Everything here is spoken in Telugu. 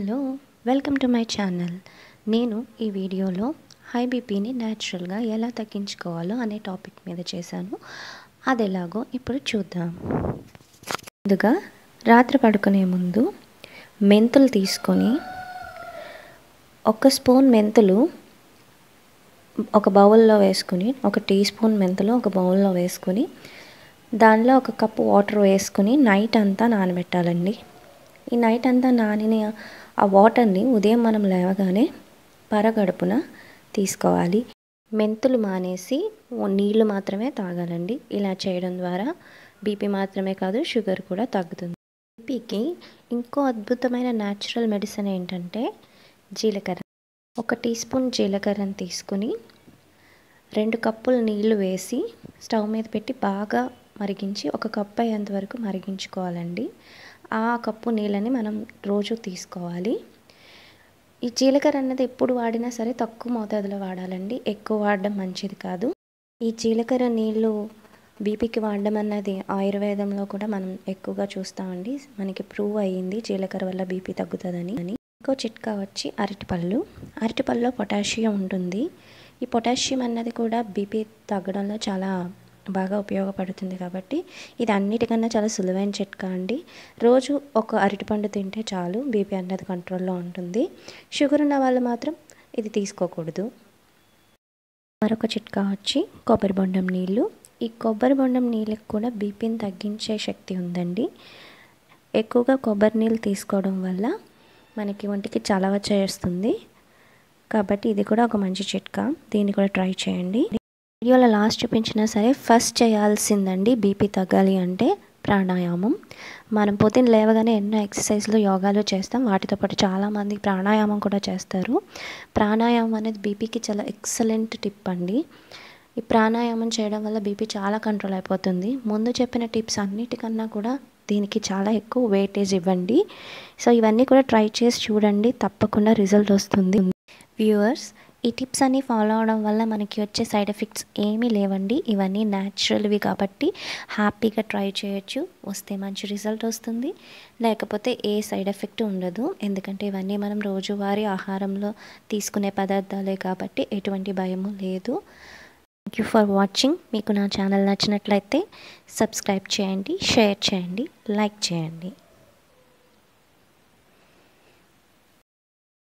hello welcome to my channel నేను ఈ వీడియోలో హై బీపీని న్యాచురల్గా ఎలా తగ్గించుకోవాలో అనే టాపిక్ మీద చేశాను అది ఎలాగో ఇప్పుడు చూద్దాం ముందుగా రాత్రి పడుకునే ముందు మెంతులు తీసుకొని ఒక స్పూన్ మెంతులు ఒక బౌల్లో వేసుకుని ఒక టీ స్పూన్ మెంతులు ఒక బౌల్లో వేసుకుని దానిలో ఒక కప్పు వాటర్ వేసుకుని నైట్ అంతా నానబెట్టాలండి ఈ నైట్ అంతా నానిన ఆ వాటర్ని ఉదయం మనం లేవగానే పరగడుపున తీసుకోవాలి మెంతులు మానేసి నీళ్లు మాత్రమే తాగాలండి ఇలా చేయడం ద్వారా బీపీ మాత్రమే కాదు షుగర్ కూడా తగ్గుతుంది బీపీకి ఇంకో అద్భుతమైన న్యాచురల్ మెడిసిన్ ఏంటంటే జీలకర్ర ఒక టీ స్పూన్ జీలకర్రను తీసుకుని రెండు కప్పులు నీళ్లు వేసి స్టవ్ మీద పెట్టి బాగా మరిగించి ఒక కప్పు అయ్యేంత వరకు మరిగించుకోవాలండి ఆ కప్పు నీళ్ళని మనం రోజు తీసుకోవాలి ఈ జీలకర్ర అన్నది ఎప్పుడు వాడినా సరే తక్కువ మోతాదులో వాడాలండి ఎక్కువ వాడడం మంచిది కాదు ఈ జీలకర్ర నీళ్ళు బీపీకి వాడడం అన్నది ఆయుర్వేదంలో కూడా మనం ఎక్కువగా చూస్తామండి మనకి ప్రూవ్ అయ్యింది జీలకర్ర వల్ల బీపీ తగ్గుతుందని అని ఇంకో చిట్కా వచ్చి అరటిపళ్ళు అరటిపళ్ళలో పొటాషియం ఉంటుంది ఈ పొటాషియం అన్నది కూడా బీపీ తగ్గడంలో చాలా బాగా ఉపయోగపడుతుంది కాబట్టి ఇది అన్నిటికన్నా చాలా సులువైన చిట్కా అండి రోజు ఒక అరటిపండు తింటే చాలు బీపీ అన్నది కంట్రోల్లో ఉంటుంది షుగర్ ఉన్న వాళ్ళు మాత్రం ఇది తీసుకోకూడదు మరొక చిట్కా వచ్చి కొబ్బరి బొండం నీళ్ళు ఈ కొబ్బరి బొండం నీళ్ళకి కూడా బీపీని తగ్గించే శక్తి ఉందండి ఎక్కువగా కొబ్బరి నీళ్ళు తీసుకోవడం వల్ల మనకి ఒంటికి చలవ చేస్తుంది కాబట్టి ఇది కూడా ఒక మంచి చిట్కా దీన్ని కూడా ట్రై చేయండి వీడియోలో లాస్ట్ చూపించినా సరే ఫస్ట్ చేయాల్సిందండి బీపీ తగ్గాలి అంటే ప్రాణాయామం మనం పొద్దున్న లేవగానే ఎన్నో ఎక్సర్సైజ్లు యోగాలు చేస్తాం వాటితో పాటు చాలామంది ప్రాణాయామం కూడా చేస్తారు ప్రాణాయామం అనేది బీపీకి చాలా ఎక్సలెంట్ టిప్ అండి ఈ ప్రాణాయామం చేయడం వల్ల బీపీ చాలా కంట్రోల్ అయిపోతుంది ముందు చెప్పిన టిప్స్ అన్నిటికన్నా కూడా దీనికి చాలా ఎక్కువ వెయిటేజ్ ఇవ్వండి సో ఇవన్నీ కూడా ట్రై చేసి చూడండి తప్పకుండా రిజల్ట్ వస్తుంది వ్యూవర్స్ ఈ టిప్స్ అన్నీ ఫాలో అవడం వల్ల మనకి వచ్చే సైడ్ ఎఫెక్ట్స్ ఏమీ లేవండి ఇవన్నీ న్యాచురల్వి కాబట్టి హ్యాపీగా ట్రై చేయొచ్చు వస్తే మంచి రిజల్ట్ వస్తుంది లేకపోతే ఏ సైడ్ ఎఫెక్ట్ ఉండదు ఎందుకంటే ఇవన్నీ మనం రోజువారీ ఆహారంలో తీసుకునే పదార్థాలే కాబట్టి ఎటువంటి భయము లేదు థ్యాంక్ యూ ఫర్ వాచింగ్ మీకు నా ఛానల్ నచ్చినట్లయితే సబ్స్క్రైబ్ చేయండి షేర్ చేయండి లైక్ చేయండి